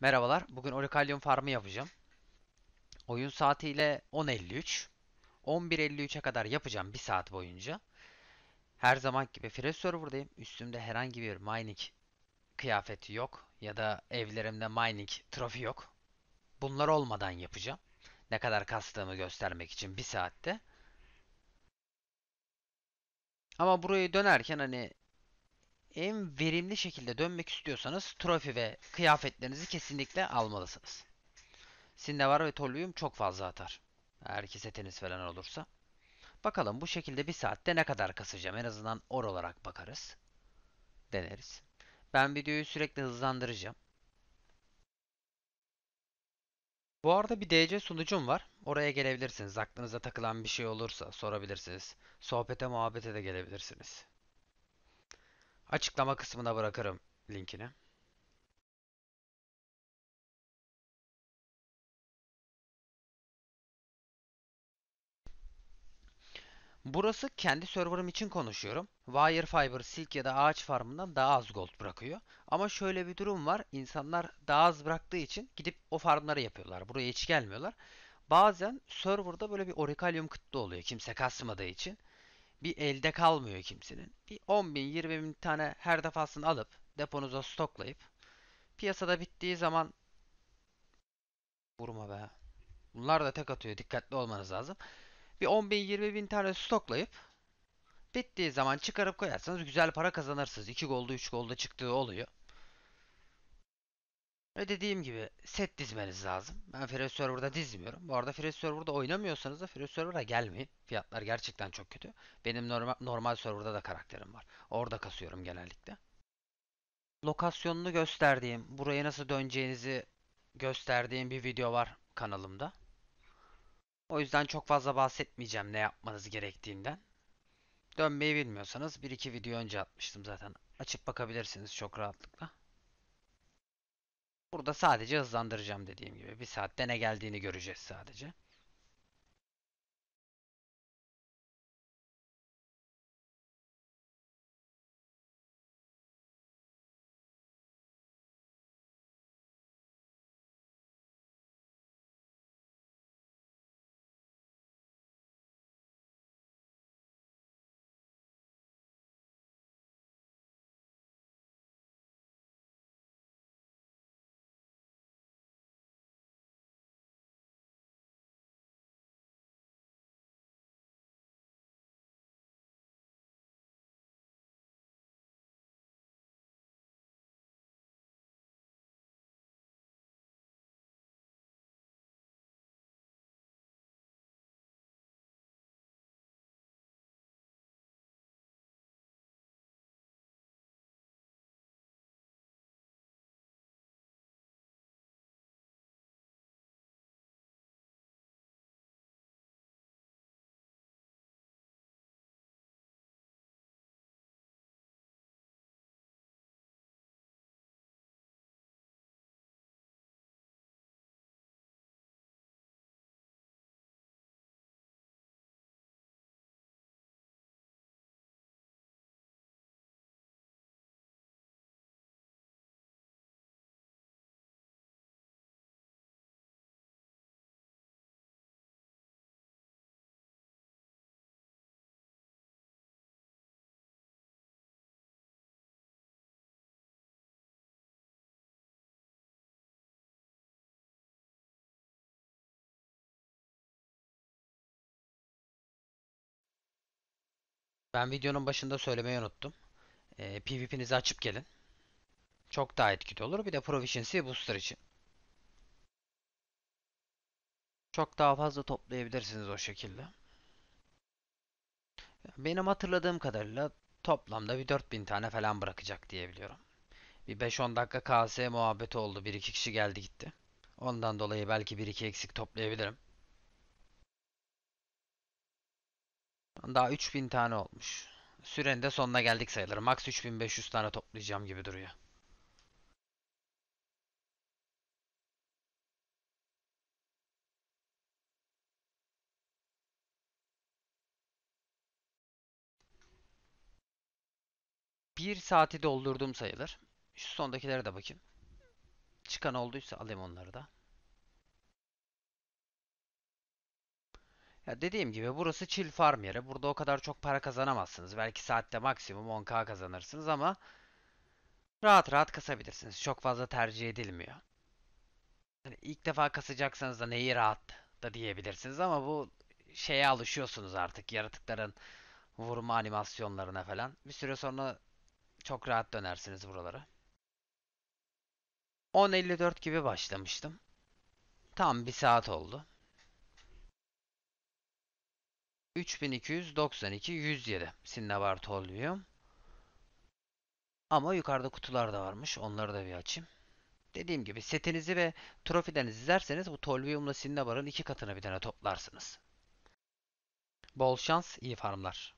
Merhabalar. Bugün Orikalyum farmı yapacağım. Oyun saatiyle 10.53. 11.53'e kadar yapacağım bir saat boyunca. Her zaman gibi Free Server'dayım. Üstümde herhangi bir mining kıyafeti yok. Ya da evlerimde mining trofi yok. Bunlar olmadan yapacağım. Ne kadar kastığımı göstermek için bir saatte. Ama burayı dönerken hani en verimli şekilde dönmek istiyorsanız trofi ve kıyafetlerinizi kesinlikle almalısınız. Sindavar ve Toluyum çok fazla atar. Eğer ki setiniz falan olursa. Bakalım bu şekilde bir saatte ne kadar kasacağım. En azından or olarak bakarız. Deneriz. Ben videoyu sürekli hızlandıracağım. Bu arada bir DC sunucum var. Oraya gelebilirsiniz. Aklınıza takılan bir şey olursa sorabilirsiniz. Sohbete muhabbete de gelebilirsiniz. Açıklama kısmına bırakırım linkini. Burası kendi serverım için konuşuyorum. Wire Fiber, Silk ya da Ağaç Farm'ından daha az gold bırakıyor. Ama şöyle bir durum var. İnsanlar daha az bıraktığı için gidip o farmları yapıyorlar. Buraya hiç gelmiyorlar. Bazen serverda böyle bir orikalyum kıtlığı oluyor kimse kasmadığı için bir elde kalmıyor kimsenin. Bir 10 bin 20 bin tane her defasını alıp deponuza stoklayıp piyasada bittiği zaman vurma be. Bunlar da tek atıyor. Dikkatli olmanız lazım. Bir 10 bin 20 bin tane stoklayıp bittiği zaman çıkarıp koyarsanız güzel para kazanırsınız. 2 golde 3 golde çıktığı oluyor. Ve dediğim gibi set dizmeniz lazım. Ben Free Server'da dizmiyorum. Bu arada Free Server'da oynamıyorsanız da Free Server'a gelmeyin. Fiyatlar gerçekten çok kötü. Benim normal, normal server'da da karakterim var. Orada kasıyorum genellikle. Lokasyonunu gösterdiğim, buraya nasıl döneceğinizi gösterdiğim bir video var kanalımda. O yüzden çok fazla bahsetmeyeceğim ne yapmanız gerektiğinden. Dönmeyi bilmiyorsanız bir iki video önce atmıştım zaten. Açıp bakabilirsiniz çok rahatlıkla. Burada sadece hızlandıracağım dediğim gibi. Bir saatte ne geldiğini göreceğiz sadece. Ben videonun başında söylemeyi unuttum. Ee, PvP'nizi açıp gelin. Çok daha etkili olur. Bir de Proficiency Booster için. Çok daha fazla toplayabilirsiniz o şekilde. Benim hatırladığım kadarıyla toplamda bir 4000 tane falan bırakacak diyebiliyorum. Bir 5-10 dakika KS muhabbeti oldu. 1-2 kişi geldi gitti. Ondan dolayı belki 1-2 eksik toplayabilirim. Daha 3000 tane olmuş. Sürenin de sonuna geldik sayılır. Max 3500 tane toplayacağım gibi duruyor. Bir saati doldurdum sayılır. Şu sondakileri de bakayım. Çıkan olduysa alayım onları da. Ya dediğim gibi burası chill farm yeri. Burada o kadar çok para kazanamazsınız. Belki saatte maksimum 10k kazanırsınız ama rahat rahat kasabilirsiniz. Çok fazla tercih edilmiyor. Yani ilk defa kasacaksanız da neyi rahat da diyebilirsiniz ama bu şeye alışıyorsunuz artık yaratıkların vurma animasyonlarına falan. Bir süre sonra çok rahat dönersiniz buralara. 10.54 gibi başlamıştım. Tam bir saat oldu. 3292 107 Cinnabar Tolvium. Ama yukarıda kutular da varmış. Onları da bir açayım. Dediğim gibi setinizi ve trofiden izlerseniz bu Tolvium'la Cinnabar'ın iki katını bir tane toplarsınız. Bol şans, iyi farmlar.